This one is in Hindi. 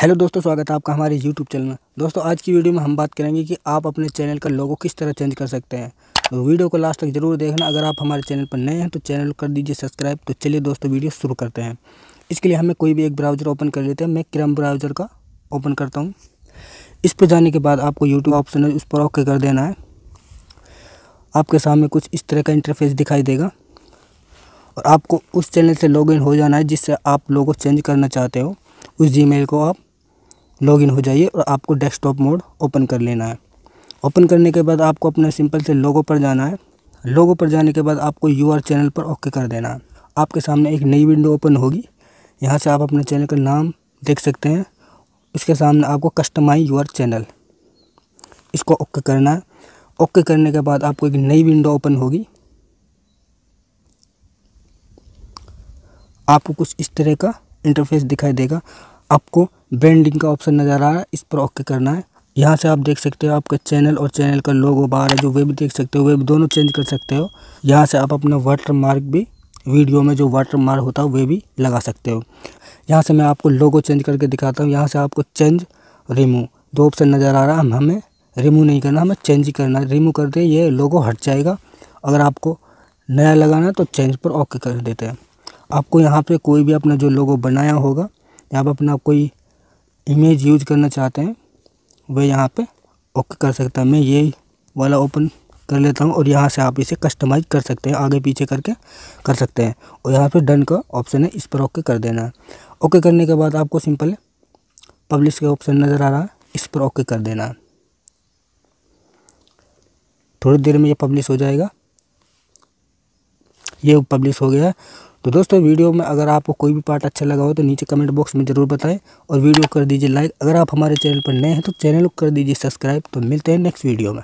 हेलो दोस्तों स्वागत है आपका हमारे यूट्यूब चैनल में दोस्तों आज की वीडियो में हम बात करेंगे कि आप अपने चैनल का लोगो किस तरह चेंज कर सकते हैं तो वीडियो को लास्ट तक जरूर देखना अगर आप हमारे चैनल पर नए हैं तो चैनल कर दीजिए सब्सक्राइब तो चलिए दोस्तों वीडियो शुरू करते हैं इसके लिए हमें कोई भी एक ब्राउज़र ओपन कर लेते हैं मैं क्रम ब्राउज़र का ओपन करता हूँ इस पर जाने के बाद आपको यूट्यूब ऑप्शन है उस पर ओके कर देना है आपके सामने कुछ इस तरह का इंटरफेस दिखाई देगा और आपको उस चैनल से लॉगिन हो जाना है जिससे आप लोगों चेंज करना चाहते हो उस जीमेल को आप लॉगिन हो जाइए और आपको डेस्कटॉप मोड ओपन कर लेना है ओपन करने के बाद आपको अपने सिंपल से लोगो पर जाना है लोगो पर जाने के बाद आपको यू आर चैनल पर ओके कर देना है आपके सामने एक नई विंडो ओपन होगी यहाँ से आप अपने चैनल का नाम देख सकते हैं इसके सामने आपको कस्टमाइज यूर चैनल इसको ओके करना है ओके करने के बाद आपको एक नई विंडो ओपन होगी आपको कुछ इस तरह का इंटरफेस दिखाई देगा आपको ब्रांडिंग का ऑप्शन नजर आ रहा है इस पर ओके करना है यहाँ से आप देख सकते हो आपका चैनल और चैनल का लोगो बाहर है जो वे भी देख सकते हो वे भी दोनों चेंज कर सकते हो यहाँ से आप अपना वाटर मार्क भी वीडियो में जो वाटर मार्क होता है वे भी लगा सकते हो यहाँ से मैं आपको लोगो चेंज करके दिखाता हूँ यहाँ से आपको चेंज रिमूव दो ऑप्शन नज़र आ रहा है हम हमें रिमूव नहीं करना हमें चेंज ही करना है रिमूव करते ये लोगो हट जाएगा अगर आपको नया लगाना है तो चेंज पर ओके कर देते हैं आपको यहाँ पर कोई भी अपना जो लोगो बनाया होगा जहाँ आप अपना कोई इमेज यूज करना चाहते हैं वह यहाँ पे ओके कर सकता है मैं ये वाला ओपन कर लेता हूँ और यहाँ से आप इसे कस्टमाइज कर सकते हैं आगे पीछे करके कर सकते हैं और यहाँ पे डन का ऑप्शन है इस पर ओके कर देना है ओके करने के बाद आपको सिंपल पब्लिश का ऑप्शन नज़र आ रहा है इस पर ओके कर देना है थोड़ी देर में ये पब्लिश हो जाएगा ये पब्लिश हो गया तो दोस्तों वीडियो में अगर आपको कोई भी पार्ट अच्छा लगा हो तो नीचे कमेंट बॉक्स में ज़रूर बताएं और वीडियो कर दीजिए लाइक अगर आप हमारे चैनल पर नए हैं तो चैनल को कर दीजिए सब्सक्राइब तो मिलते हैं नेक्स्ट वीडियो में